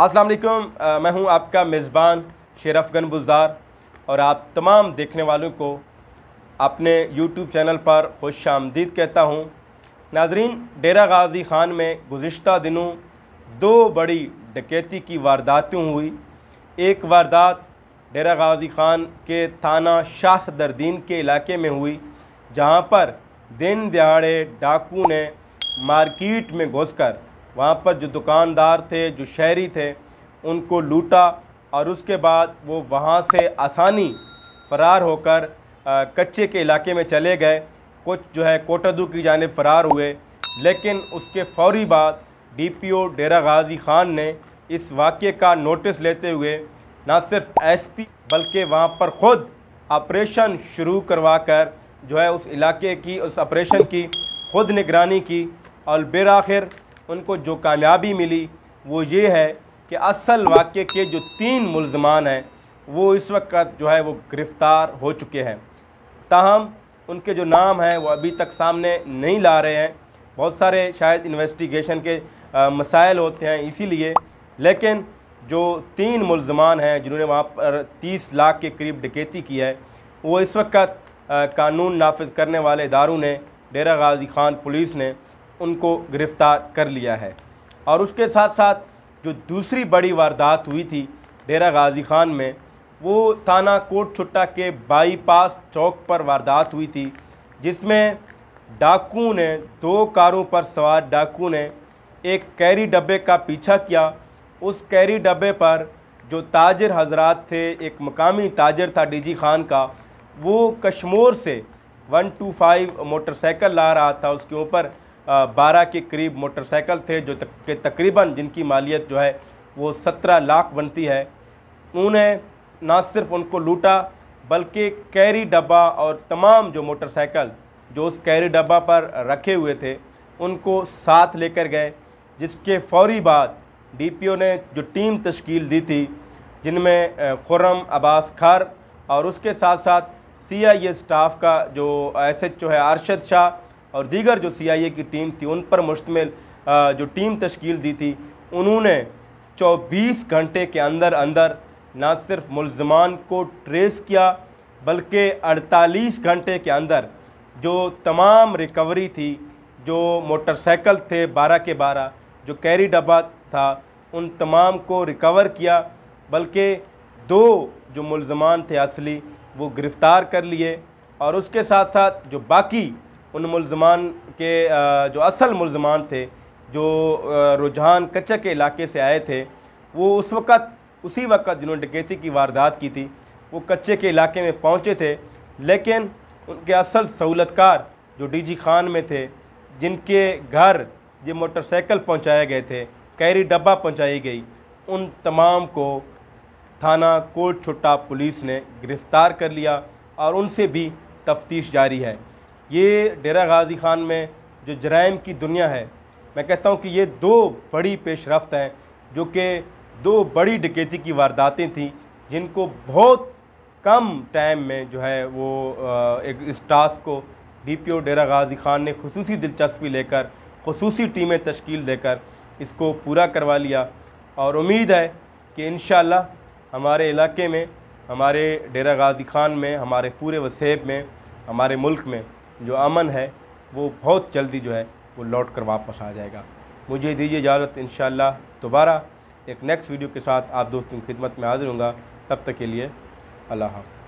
अस्सलाम वालेकुम मैं हूं आपका मेज़बान शेरफगन बुजार और आप तमाम देखने वालों को अपने यूट्यूब चैनल पर खुश आमदीद कहता हूं नाजरीन डेरा गाजी ख़ान में गुज्त दिनों दो बड़ी डकैती की वारदातें हुई एक वारदात डेरा गाजी ख़ान के थाना शाह सदरदीन के इलाके में हुई जहां पर दिन दिहाड़े डाकू ने मार्केट में घुसकर वहाँ पर जो दुकानदार थे जो शहरी थे उनको लूटा और उसके बाद वो वहाँ से आसानी फ़रार होकर कच्चे के इलाके में चले गए कुछ जो है कोटदू की जानब फ़रार हुए लेकिन उसके फौरी बाद डीपीओ डेरा गाजी ख़ान ने इस वाक़े का नोटिस लेते हुए ना सिर्फ एसपी बल्कि वहाँ पर ख़ुद ऑपरेशन शुरू करवा कर जो है उस इलाके की उस ऑपरेशन की ख़ुद निगरानी की और बिर उनको जो कामयाबी मिली वो ये है कि असल वाक़े के जो तीन मुलजमान हैं वो इस वक्त जो है वो गिरफ़्तार हो चुके हैं ताहम उनके जो नाम हैं वो अभी तक सामने नहीं ला रहे हैं बहुत सारे शायद इन्वेस्टिगेशन के मसाइल होते हैं इसीलिए लेकिन जो तीन मुलजमान हैं जिन्होंने वहाँ पर तीस लाख के करीब डकैती की है वो इस वक्त कानून नाफज करने वाले इदारों ने डेरा गाजी खान पुलिस ने उनको गिरफ्तार कर लिया है और उसके साथ साथ जो दूसरी बड़ी वारदात हुई थी डेरा गाजी खान में वो थाना कोट छुट्टा के बाईपास चौक पर वारदात हुई थी जिसमें डाकू ने दो कारों पर सवार डाकू ने एक कैरी डब्बे का पीछा किया उस कैरी डब्बे पर जो ताजर हजरात थे एक मकामी ताजर था डीजी खान का वो कश्मोर से 125 मोटरसाइकिल ला रहा था उसके ऊपर बारह के करीब मोटरसाइकिल थे जो के तकरीबन जिनकी मालियत जो है वो सत्रह लाख बनती है उन्होंने ना सिर्फ उनको लूटा बल्कि कैरी डब्बा और तमाम जो मोटरसाइकिल जो उस कैरी डब्बा पर रखे हुए थे उनको साथ लेकर गए जिसके फौरी बाद डीपीओ ने जो टीम तश्कील दी थी जिनमें खुर्रम अब्बास खर और उसके साथ साथ सीआईए स्टाफ का जो एसएचओ है अरशद शाह और दीगर जो सी आई ए की टीम थी उन पर मुश्तमिल जो टीम तश्कील दी थी उन्होंने 24 घंटे के अंदर अंदर ना सिर्फ मुलजमान को ट्रेस किया बल्कि 48 घंटे के अंदर जो तमाम रिकवरी थी जो मोटरसाइकिल थे बारह के बारह जो कैरी डब्बा था उन तमाम को रिकवर किया बल्कि दो जो मुलजमान थे असली वो गिरफ़्तार कर लिए और उसके साथ साथ जो बाकी उन मुलजमान के जो असल मुलजमान थे जो रुझान कच्चे के इलाके से आए थे वो उस वक़्त उसी वक़्त जिन्होंने डकैती की वारदात की थी वो कच्चे के इलाके में पहुँचे थे लेकिन उनके असल सहूलतकार जो डीजी खान में थे जिनके घर ये मोटरसाइकिल पहुँचाए गए थे कैरी डब्बा पहुँचाई गई उन तमाम को थाना कोट छुट्टा पुलिस ने गिरफ़्तार कर लिया और उनसे भी तफ्तीश जारी है ये डेरा गाजी खान में जो जराइम की दुनिया है मैं कहता हूँ कि ये दो बड़ी पेशरफ हैं जो कि दो बड़ी डकैती की वारदातें थीं जिनको बहुत कम टाइम में जो है वो एक इस टास्क को D P O Dera Ghazi Khan ने खसूस दिलचस्पी लेकर खसूस टीमें तश्कील देकर इसको पूरा करवा लिया और उम्मीद है कि इन हमारे इलाके में हमारे डेरा गाजी खान में हमारे पूरे वसीब में हमारे मुल्क में जो अमन है वो बहुत जल्दी जो है वो लौट कर वापस आ जाएगा मुझे दीजिए इजाज़त इन दोबारा एक नेक्स्ट वीडियो के साथ आप दोस्तों की खिदमत में हाजिर हूँ तब तक के लिए अल्लाह हाफ़